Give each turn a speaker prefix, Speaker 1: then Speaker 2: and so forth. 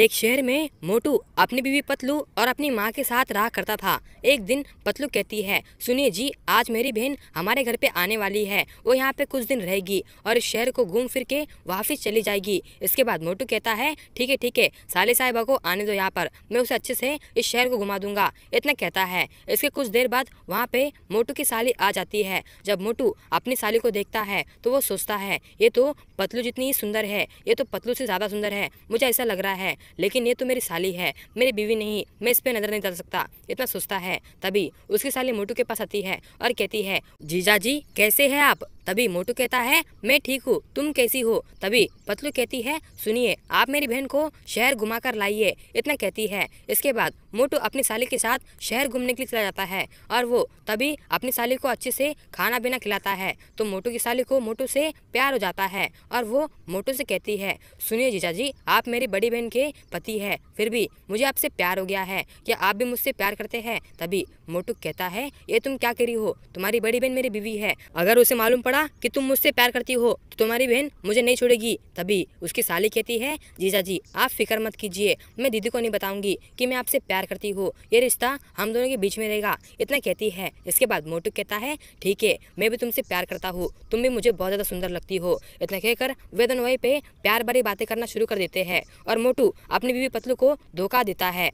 Speaker 1: एक शहर में मोटू अपनी बीवी पतलू और अपनी माँ के साथ रहा करता था एक दिन पतलू कहती है सुनिए जी आज मेरी बहन हमारे घर पे आने वाली है वो यहाँ पे कुछ दिन रहेगी और इस शहर को घूम फिर के वापिस चली जाएगी इसके बाद मोटू कहता है ठीक है ठीक है साले साहिबा को आने दो यहाँ पर मैं उसे अच्छे से इस शहर को घुमा दूंगा इतना कहता है इसके कुछ देर बाद वहाँ पे मोटू की साली आ जाती है जब मोटू अपनी साली को देखता है तो वो सोचता है ये तो पतलू जितनी ही सुंदर है ये तो पतलू से ज़्यादा सुंदर है मुझे ऐसा लग रहा है लेकिन ये तो मेरी साली है मेरी बीवी नहीं मैं इस पर नज़र नहीं डाल सकता इतना सोचता है तभी उसकी साली मोटू के पास आती है और कहती है जीजा जी कैसे है आप तभी मोटू कहता है मैं ठीक हूँ तुम कैसी हो तभी पतलू कहती है सुनिए आप मेरी बहन को शहर घुमा कर लाइए इतना कहती है इसके बाद मोटू अपनी साली के साथ शहर घूमने के लिए चला जाता है और वो तभी अपनी साली को अच्छे से खाना पीना खिलाता है तो मोटू की साली को मोटू से प्यार हो जाता है और वो मोटू से कहती है सुनिए जीजा जी आप मेरी बड़ी बहन के पति है फिर भी मुझे आपसे प्यार हो गया है क्या आप भी मुझसे प्यार करते हैं तभी मोटू कहता है ये तुम क्या करी हो तुम्हारी बड़ी बहन मेरी बीवी है अगर उसे मालूम पड़ पड़ा कि तुम मुझसे प्यार करती हो तो तुम्हारी बहन मुझे नहीं छोड़ेगी तभी उसकी साली कहती है जीजा जी आप फिक्र मत कीजिए मैं दीदी को नहीं बताऊंगी कि मैं आपसे प्यार करती हूँ ये रिश्ता हम दोनों के बीच में रहेगा इतना कहती है इसके बाद मोटू कहता है ठीक है मैं भी तुमसे प्यार करता हूँ तुम भी मुझे बहुत ज़्यादा सुंदर लगती हो इतना कहकर वे दोनों वही पे प्यार भरी बातें करना शुरू कर देते हैं और मोटू अपनी बीवी पतलू को धोखा देता है